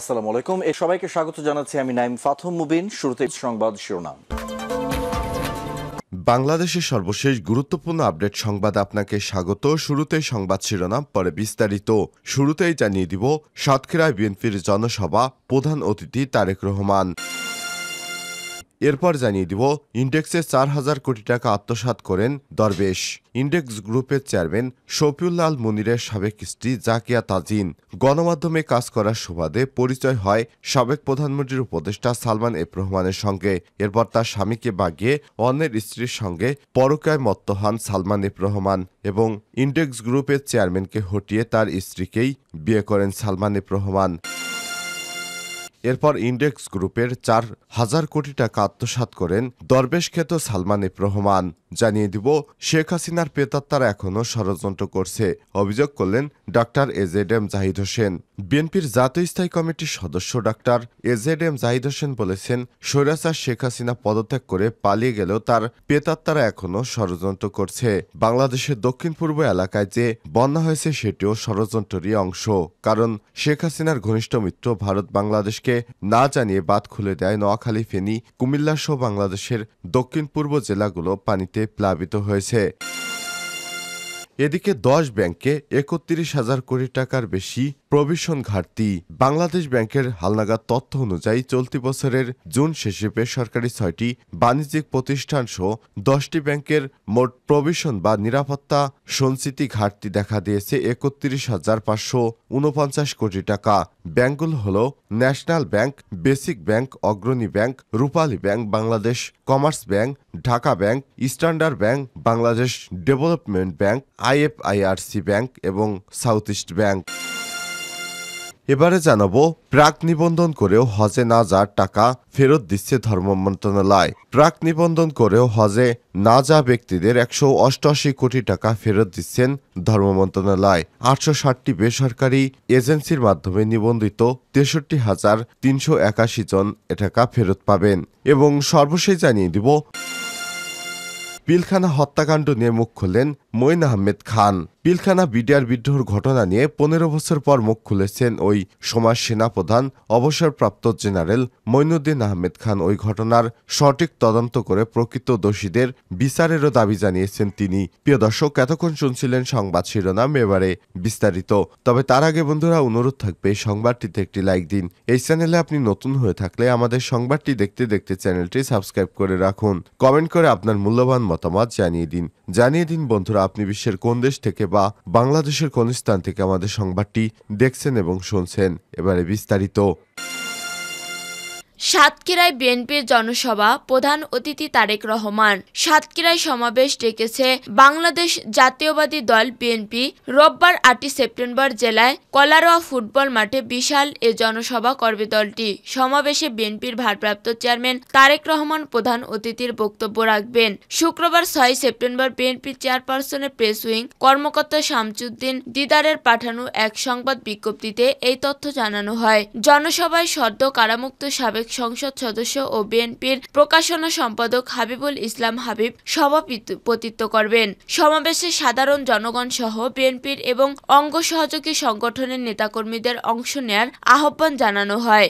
আসসালামু আলাইকুম এ সবাইকে স্বাগত জানাচ্ছি আমি নাইম ফাথম মুবিন শুরুতে সংবাদ শিরোনাম বাংলাদেশের সর্বশেষ গুরুত্বপূর্ণ আপডেট সংবাদ আপনাকে স্বাগত শুরুতে সংবাদ শিরোনাম পরে বিস্তারিত শুরুতেই জানিয়ে দিব সাতক্ষীরায় বিএনপির জনসভা প্রধান অতিথি তারেক রহমান এরপর জানিয়ে দিব ইন্ডেক্সে চার হাজার কোটি টাকা আত্মসাত করেন দরবেশ ইন্ডেক্স গ্রুপের চেয়ারম্যান শফিউল্লাল মুনিরের সাবেক স্ত্রী জাকিয়া তাজিন গণমাধ্যমে কাজ করার সুবাদে পরিচয় হয় সাবেক প্রধানমন্ত্রীর উপদেষ্টা সালমান এফ রহমানের সঙ্গে এরপর তার স্বামীকে বাগিয়ে অন্যের স্ত্রীর সঙ্গে পরকায় মত্ত হন সালমান এফ রহমান এবং ইন্ডেক্স গ্রুপের চেয়ারম্যানকে হটিয়ে তার স্ত্রীকেই বিয়ে করেন সালমান এফ রহমান এরপর ইন্ডেক্স গ্রুপের চার হাজার কোটি টাকা আত্মসাত করেন দরবেশ খ্যাত সালমান রহমান জানিয়ে দিব শেখ হাসিনার প্রেতাত্মারা এখনও ষড়যন্ত্র করছে অভিযোগ করলেন doctor AZ M Zahid Hossain বিএনপির জাতীয় স্থায়ী কমিটির সদস্য doctor AZ M Zahid Hossain বলেছেন স্বৈরাচার শেখ হাসিনা পদত্যাগ করে পালিয়ে গেলেও তার প্রেতাত্মারা এখনও ষড়যন্ত্র করছে বাংলাদেশের দক্ষিণ পূর্ব এলাকায় যে বন্যা হয়েছে সেটিও ষড়যন্ত্রেরই অংশ কারণ শেখ হাসিনার ঘনিষ্ঠ মিত্র ভারত বাংলাদেশকে না জানিয়ে বাদ খুলে দেয় নোয়াখালী ফেনী কুমিল্লা সহ বাংলাদেশের দক্ষিণ পূর্ব জেলাগুলো পানিতে পানিতে প্লাবিত হয়েছে এদিকে দশ ব্যাংকে একত্রিশ হাজার কোটি টাকার বেশি প্রভিশন ঘাটতি বাংলাদেশ ব্যাংকের হালনাগা তথ্য অনুযায়ী চলতি বছরের জুন শেষে বেসরকারি ছয়টি বাণিজ্যিক প্রতিষ্ঠান সহ দশটি ব্যাংকের মোট প্রভিশন বা নিরাপত্তা সঞ্চিতি ঘাটতি দেখা দিয়েছে একত্রিশ হাজার পাঁচশো উনপঞ্চাশ কোটি টাকা ব্যাংকগুলো হল national bank basic bank Agrani bank Rupali bank Bangladesh commerce bank Dhaka bank standard bank Bangladesh development bank IFIC bank এবং সাউথ ইস্ট ব্যাংক এবারে জানাবো প্রাক নিবন্ধন করেও হজে না যাওয়ার টাকা ফেরত দিচ্ছে ধর্ম মন্ত্রণালয় প্রাক নিবন্ধন করেও হজে না যা ব্যক্তিদের একশো অষ্টআশি কোটি টাকা ফেরত দিচ্ছেন ধর্ম মন্ত্রণালয় আটশো ষাটটি বেসরকারি এজেন্সির মাধ্যমে নিবন্ধিত তেষট্টি হাজার তিনশো একাশি জন এ টাকা ফেরত পাবেন এবং সর্বশেষ জানিয়ে দিব পিলখানা হত্যাকাণ্ড নিয়ে মুখ খুললেন মইন আহমেদ খান পিলখানা বিডিআর বিদ্রোহর ঘটনা নিয়ে পনেরো বছর পর মুখ খুলেছেন ওই সমাজ সেনাপ্রধান অবসরপ্রাপ্ত জেনারেল মইনুদ্দিন আহমেদ খান ওই ঘটনার সঠিক তদন্ত করে প্রকৃত দোষীদের বিচারেরও দাবি জানিয়েছেন তিনি প্রিয় দর্শক এতক্ষণ শুনছিলেন সংবাদ শিরোনাম এবারে বিস্তারিত তবে তার আগে বন্ধুরা অনুরোধ থাকবে সংবাদটিতে একটি লাইক দিন এই চ্যানেলে আপনি নতুন হয়ে থাকলে আমাদের সংবাদটি দেখতে দেখতে চ্যানেলটি সাবস্ক্রাইব করে রাখুন কমেন্ট করে আপনার মূল্যবান মত মতামত জানিয়ে দিন জানিয়ে দিন বন্ধুরা আপনি বিশ্বের কোন দেশ থেকে বা বাংলাদেশের কোন স্থান থেকে আমাদের সংবাদটি দেখছেন এবং শুনছেন এবারে বিস্তারিত সাতক্ষীরায় বিএনপির জনসভা প্রধান অতিথি তারেক রহমান সাতক্ষীরায় সমাবেশ ডেকেছে বাংলাদেশ জাতীয়বাদী দল বিএনপি রোববার আটই সেপ্টেম্বর জেলায় কলারোয়া ফুটবল মাঠে বিশাল এ জনসভা করবে দলটি সমাবেশে বিএনপির ভারপ্রাপ্ত চেয়ারম্যান তারেক রহমান প্রধান অতিথির বক্তব্য রাখবেন শুক্রবার ছয় সেপ্টেম্বর বিএনপি চেয়ারপারসনের প্রেস উইং কর্মকর্তা শামচুদ্দিন দিদারের পাঠানো এক সংবাদ বিজ্ঞপ্তিতে এই তথ্য জানানো হয় জনসভায় সদ্য কারামুক্ত সাবেক সংসদ সদস্য ও বিএনপির প্রকাশনা সম্পাদক হাবিবুল ইসলাম হাবিব সভাপতিত্ব করবেন সমাবেশে সাধারণ জনগণ সহ বিএনপির এবং অঙ্গ সহযোগী সংগঠনের নেতাকর্মীদের অংশ নেয়ার আহ্বান জানানো হয়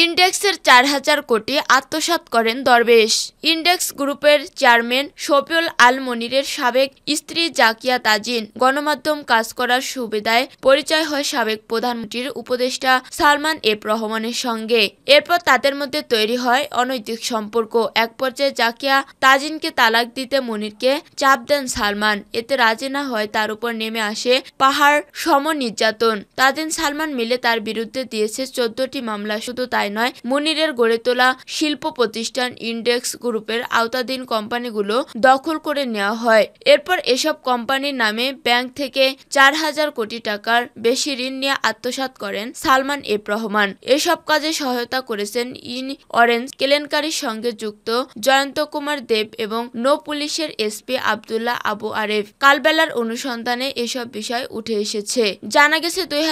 ইন্ডেক্সের চার হাজার কোটি আত্মসাত করেন দরবেশ ইন্ডেক্স গ্রুপের চেয়ারম্যান শফিউল আল মনিরের সাবেক স্ত্রী জাকিয়া তাজিন গণমাধ্যম কাজ করার সুবিধায় পরিচয় হয় সাবেক প্রধানমন্ত্রীর উপদেষ্টা সালমান এফ রহমানের সঙ্গে এরপর তাদের মধ্যে তৈরি হয় অনৈতিক সম্পর্ক এক পর্যায়ে জাকিয়া তাজিনকে তালাক দিতে মনিরকে চাপ দেন সালমান এতে রাজি না হয় তার উপর নেমে আসে পাহাড় সম নির্যাতন তাজিন সালমান মিলে তার বিরুদ্ধে দিয়েছে চোদ্দটি মামলা শুধু তাই তাই নয় মনিরের গড়ে তোলা শিল্প প্রতিষ্ঠান ইন্ডেক্স গ্রুপের আওতাধীন কোম্পানিগুলো দখল করে নেওয়া হয় এরপর এসব কোম্পানির নামে ব্যাংক থেকে চার হাজার কোটি টাকার বেশি ঋণ নিয়ে আত্মসাত করেন সালমান এফ রহমান এসব কাজে সহায়তা করেছেন ইন অরেঞ্জ কেলেনকারীর সঙ্গে যুক্ত জয়ন্ত কুমার দেব এবং নো পুলিশের এসপি আবদুল্লাহ আবু আরেফ কালবেলার অনুসন্ধানে এসব বিষয় উঠে এসেছে জানা গেছে দুই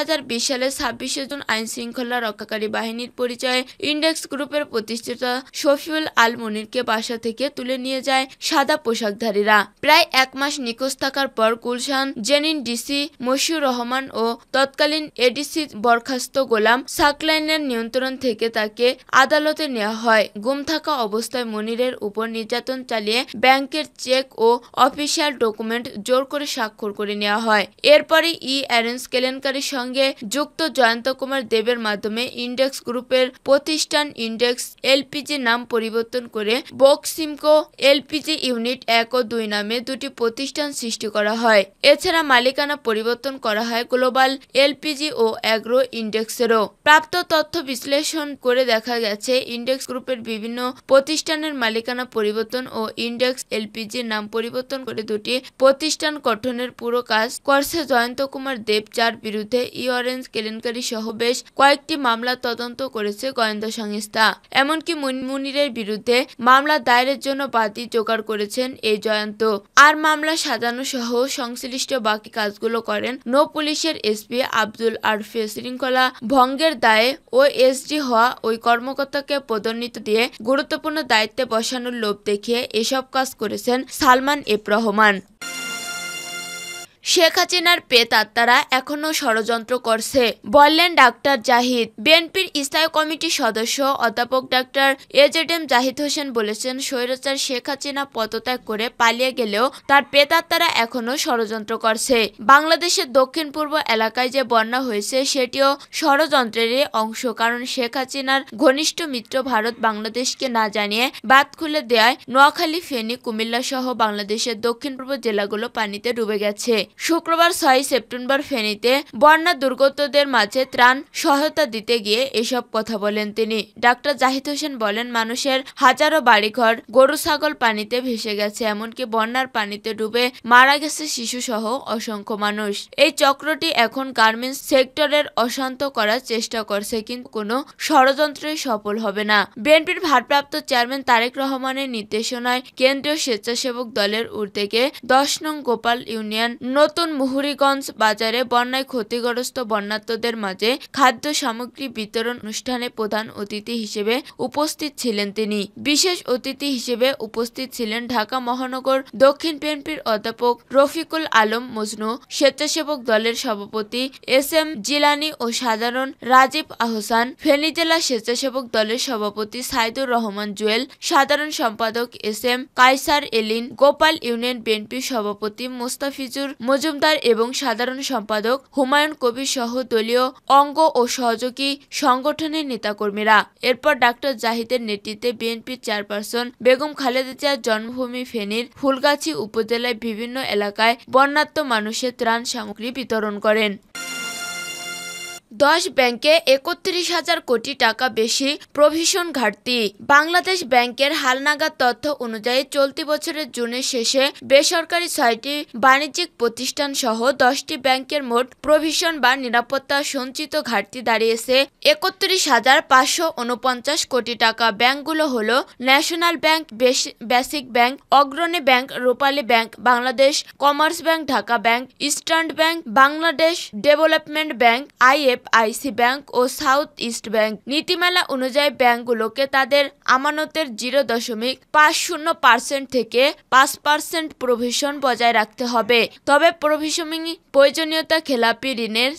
সালে ছাব্বিশে জুন আইন শৃঙ্খলা রক্ষাকারী বাহিনীর পরিচয়ে ইন্ডেক্স গ্রুপের প্রতিষ্ঠাতা শফিউল আল মনিরকে বাসা থেকে তুলে নিয়ে যায় সাদা পোশাকধারীরা প্রায় এক মাস নিখোঁজ থাকার পর গুলশান জেনিন ডিসি মশিউর রহমান ও তৎকালীন এডিসি বরখাস্ত গোলাম সাকলাইনের নিয়ন্ত্রণ থেকে তাকে আদালতে নেওয়া হয় গুম থাকা অবস্থায় মনিরের উপর নির্যাতন চালিয়ে ব্যাংকের চেক ও অফিসিয়াল ডকুমেন্ট জোর করে স্বাক্ষর করে নেওয়া হয় এরপরে ই অ্যারেঞ্জ কেলেঙ্কারির সঙ্গে যুক্ত জয়ন্ত কুমার দেবের মাধ্যমে ইন্ডেক্স গ্রুপের প্রতিষ্ঠান ইন্ডেক্স এলপিজি নাম পরিবর্তন করে বক্সিমকো এলপিজি ইউনিট এক ও দুই নামে দুটি প্রতিষ্ঠান সৃষ্টি করা হয় এছাড়া মালিকানা পরিবর্তন করা হয় গ্লোবাল এলপিজি ও অ্যাগ্রো ইন্ডেক্সেরও প্রাপ্ত তথ্য বিশ্লেষণ করে দেখা গেছে ইন্ডেক্স গ্রুপের বিভিন্ন প্রতিষ্ঠানের মালিকানা পরিবর্তন ও ইন্ডেক্স এলপিজি নাম পরিবর্তন করে দুটি প্রতিষ্ঠান গঠনের পুরো কাজ করছে জয়ন্ত কুমার দেব যার বিরুদ্ধে ইওরেন্স কেলেঙ্কারি সহ বেশ কয়েকটি মামলা তদন্ত করেছে করেছে গোয়েন্দা সংস্থা এমনকি মুনমুনিরের বিরুদ্ধে মামলা দায়েরের জন্য বাদী জোগাড় করেছেন এই জয়ন্ত আর মামলা সাজানো সহ সংশ্লিষ্ট বাকি কাজগুলো করেন নৌ পুলিশের এসপি আব্দুল আরফে শৃঙ্খলা ভঙ্গের দায়ে ও এসডি হওয়া ওই কর্মকর্তাকে পদোন্নীত দিয়ে গুরুত্বপূর্ণ দায়িত্বে বসানোর লোভ দেখিয়ে এসব কাজ করেছেন সালমান এফ রহমান শেখ হাসিনার পেতাত্তারা এখনও ষড়যন্ত্র করছে বললেন ডাক্তার জাহিদ বিএনপির স্থায়ী কমিটির সদস্য অধ্যাপক doctor AZ M Zahid Hossain বলেছেন স্বৈরাচার শেখ হাসিনা পদত্যাগ করে পালিয়ে গেলেও তার পেতাত্তারা এখনও ষড়যন্ত্র করছে বাংলাদেশের দক্ষিণ পূর্ব এলাকায় যে বন্যা হয়েছে সেটিও ষড়যন্ত্রেরই অংশ কারণ শেখ হাসিনার ঘনিষ্ঠ মিত্র ভারত বাংলাদেশকে না জানিয়ে বাদ খুলে দেয় নোয়াখালী ফেনী কুমিল্লা সহ বাংলাদেশের দক্ষিণ পূর্ব জেলাগুলো পানিতে ডুবে গেছে শুক্রবার ছয় সেপ্টেম্বর ফেনীতে বন্যা দুর্গতদের মাঝে ত্রাণ সহায়তা দিতে গিয়ে এসব কথা বলেন তিনি ডাক্তার জাহিদ হোসেন বলেন মানুষের হাজারো বাড়িঘর গরু ছাগল পানিতে ভেসে গেছে এমনকি বন্যার পানিতে ডুবে মারা গেছে শিশুসহ অসংখ্য মানুষ এই চক্রটি এখন গার্মেন্টস সেক্টরের অশান্ত করার চেষ্টা করছে কিন্তু কোনো ষড়যন্ত্রে সফল হবে না বিএনপির ভারপ্রাপ্ত চেয়ারম্যান তারেক রহমানের নির্দেশনায় কেন্দ্রীয় স্বেচ্ছাসেবক দলের উদ্যোগে দশ নং গোপাল ইউনিয়ন নতুন মুহুরীগঞ্জ বাজারে বন্যায় ক্ষতিগ্রস্ত বন্যাত্মদের মাঝে খাদ্য সামগ্রী বিতরণ অনুষ্ঠানে প্রধান অতিথি হিসেবে উপস্থিত ছিলেন তিনি বিশেষ অতিথি হিসেবে উপস্থিত ছিলেন ঢাকা মহানগর দক্ষিণ বিএনপির অধ্যাপক রফিকুল আলম মজনু স্বেচ্ছাসেবক দলের সভাপতি এস এম জিলানি ও সাধারণ রাজীব আহসান ফেনী জেলা স্বেচ্ছাসেবক দলের সভাপতি সাইদুর রহমান জুয়েল সাধারণ সম্পাদক এস এম কাইসার এলিন গোপাল ইউনিয়ন বিএনপি সভাপতি মোস্তাফিজুর মজুমদার এবং সাধারণ সম্পাদক হুমায়ুন কবির সহ দলীয় অঙ্গ ও সহযোগী সংগঠনের নেতাকর্মীরা এরপর ডাক্তার জাহিদের নেতৃত্বে বিএনপির চেয়ারপারসন বেগম খালেদা জিয়ার জন্মভূমি ফেনীর ফুলগাছি উপজেলায় বিভিন্ন এলাকায় বন্যাত্ম মানুষের ত্রাণ সামগ্রী বিতরণ করেন দশ ব্যাংকে একত্রিশ হাজার কোটি টাকা বেশি প্রভিশন ঘাটতি বাংলাদেশ ব্যাংকের হালনাগাদ তথ্য অনুযায়ী চলতি বছরের জুনের শেষে বেসরকারি ছয়টি বাণিজ্যিক প্রতিষ্ঠান সহ দশটি ব্যাংকের মোট প্রভিশন বা নিরাপত্তা সঞ্চিত ঘাটতি দাঁড়িয়েছে একত্রিশ হাজার পাঁচশো উনপঞ্চাশ কোটি টাকা ব্যাংকগুলো হল national bank basic bank Agrani bank Rupali bank Bangladesh commerce bank Dhaka Bank Eastern Bank Bangladesh development Bank I F F I C Bank ও সাউথ ইস্ট ব্যাংক নীতিমালা অনুযায়ী ব্যাংকগুলোকে তাদের আমানতের জিরো দশমিক পাঁচ শূন্য পার্সেন্ট থেকে পাঁচ পার্সেন্ট প্রভিশন বজায় রাখতে হবে তবে প্রভিশনিং প্রয়োজনীয়তা খেলাপি ঋণের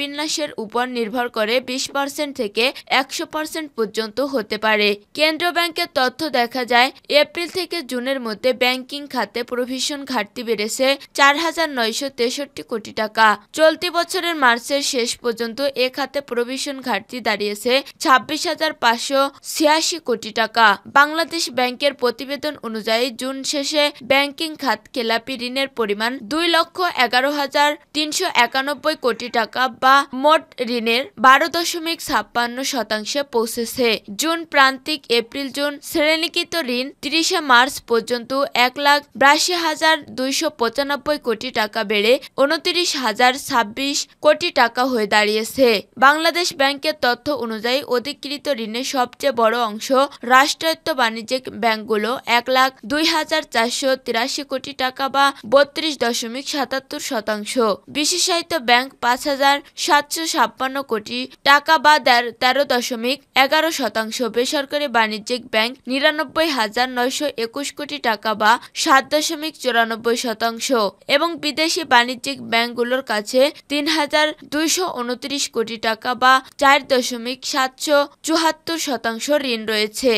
বিন্যাসের উপর নির্ভর করে বিশ পার্সেন্ট থেকে একশো পার্সেন্ট পর্যন্ত হতে পারে কেন্দ্র ব্যাংকের তথ্য দেখা যায় এপ্রিল থেকে জুনের মধ্যে ব্যাংকিং খাতে প্রভিশন ঘাটতি বেড়েছে চার হাজার নয়শো তেষট্টি কোটি টাকা চলতি বছরের মার্চের শেষ পর্যন্ত কিন্তু এ খাতে প্রভিশন ঘাটতি দাঁড়িয়েছে ছাব্বিশ হাজার পাঁচশো ছিয়াশি কোটি টাকা বাংলাদেশ ব্যাংকের প্রতিবেদন অনুযায়ী জুন শেষে ব্যাংকিং খাত খেলাপি ঋণের পরিমাণ দুই লক্ষ এগারো হাজার তিনশো একানব্বই কোটি টাকা বা মোট ঋণের বারো দশমিক ছাপ্পান্ন শতাংশে পৌঁছেছে জুন প্রান্তিক এপ্রিল জুন শ্রেণীকৃত ঋণ তিরিশে মার্চ পর্যন্ত এক লাখ বিরাশি হাজার দুইশো পঁচানব্বই কোটি টাকা বেড়ে উনত্রিশ হাজার ছাব্বিশ কোটি টাকা হয়ে দাঁড়িয়েছে বেড়েছে বাংলাদেশ ব্যাংকের তথ্য অনুযায়ী অধিকৃত ঋণের সবচেয়ে বড় অংশ রাষ্ট্রায়ত্ত বাণিজ্যিক ব্যাংকগুলো এক লাখ দুই হাজার চারশো তিরাশি কোটি টাকা বা বত্রিশ দশমিক সাতাত্তর শতাংশ বিশেষায়িত ব্যাংক পাঁচ হাজার সাতশো ছাপ্পান্ন কোটি টাকা বা তেরো দশমিক এগারো শতাংশ বেসরকারি বাণিজ্যিক ব্যাংক নিরানব্বই হাজার নয়শো একুশ কোটি টাকা বা সাত দশমিক চুরানব্বই শতাংশ এবং বিদেশি বাণিজ্যিক ব্যাংকগুলোর কাছে তিন হাজার দুইশো উনত্রিশ কোটি টাকা বা চার দশমিক সাতশো চুহাত্তর শতাংশ ঋণ রয়েছে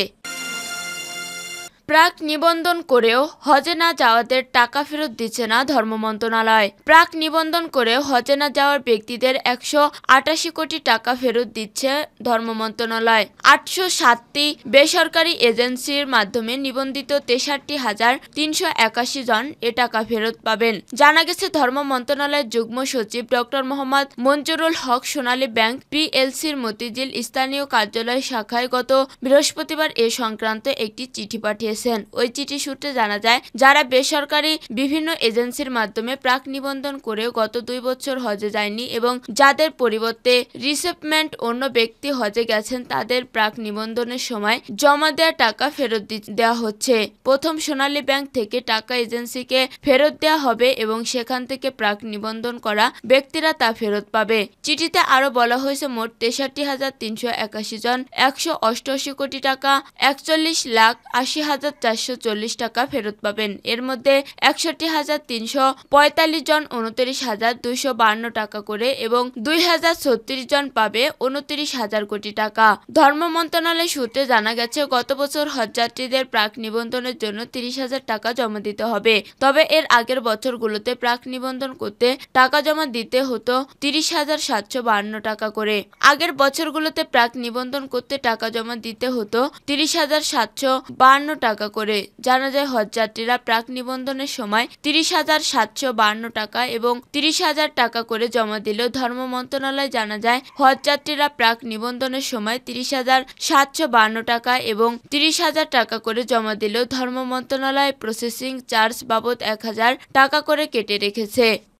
প্রাক নিবন্ধন করেও হজে না যাওয়াদের টাকা ফেরত দিচ্ছে না ধর্ম মন্ত্রণালয় প্রাক নিবন্ধন করেও হজে না যাওয়ার ব্যক্তিদের একশো আটাশি কোটি টাকা ফেরত দিচ্ছে ধর্ম মন্ত্রণালয় আটশো সাতটি বেসরকারি এজেন্সির মাধ্যমে নিবন্ধিত তেষট্টি হাজার তিনশো একাশি জন এ টাকা ফেরত পাবেন জানা গেছে ধর্ম মন্ত্রণালয়ের যুগ্ম সচিব ডক্টর মোহাম্মদ মঞ্জুরুল হক সোনালী ব্যাংক পিএলসির মতিঝিল স্থানীয় কার্যালয় শাখায় গত বৃহস্পতিবার এ সংক্রান্ত একটি চিঠি পাঠিয়েছে দিয়েছেন ওই চিঠি সূত্রে জানা যায় যারা বেসরকারি বিভিন্ন এজেন্সির মাধ্যমে প্রাক নিবন্ধন করেও গত দুই বছর হজে যায়নি এবং যাদের পরিবর্তে রিসেপমেন্ট অন্য ব্যক্তি হজে গেছেন তাদের প্রাক নিবন্ধনের সময় জমা দেওয়া টাকা ফেরত দেওয়া হচ্ছে প্রথম সোনালি ব্যাংক থেকে টাকা এজেন্সিকে ফেরত দেওয়া হবে এবং সেখান থেকে প্রাক নিবন্ধন করা ব্যক্তিরা তা ফেরত পাবে চিঠিতে আরো বলা হয়েছে মোট তেষট্টি হাজার তিনশো একাশি জন একশো অষ্টআশি কোটি টাকা একচল্লিশ লাখ আশি হাজার হাজার চারশো চল্লিশ টাকা ফেরত পাবেন এর মধ্যে একষট্টি হাজার তিনশো পঁয়তাল্লিশ জন উনত্রিশ হাজার দুইশো বান্ন টাকা করে এবং দুই হাজার ছত্রিশ জন পাবে উনত্রিশ হাজার কোটি টাকা ধর্ম মন্ত্রণালয় সূত্রে জানা গেছে গত বছর হজযাত্রীদের প্রাক নিবন্ধনের জন্য তিরিশ হাজার টাকা জমা দিতে হবে তবে এর আগের বছরগুলোতে প্রাক নিবন্ধন করতে টাকা জমা দিতে হতো তিরিশ হাজার সাতশো বান্ন টাকা করে আগের বছরগুলোতে প্রাক নিবন্ধন করতে টাকা জমা দিতে হতো তিরিশ হাজার সাতশো বান্ন টাকা টাকা করে জানা যায় হজযাত্রীরা প্রাক নিবন্ধনের সময় তিরিশ হাজার সাতশো বান্ন টাকা এবং তিরিশ হাজার টাকা করে জমা দিলেও ধর্ম মন্ত্রণালয় জানা যায় হজযাত্রীরা প্রাক নিবন্ধনের সময় তিরিশ হাজার সাতশো বান্ন টাকা এবং তিরিশ হাজার টাকা করে জমা দিলেও ধর্ম মন্ত্রণালয় প্রসেসিং চার্জ বাবদ এক হাজার টাকা করে কেটে রেখেছে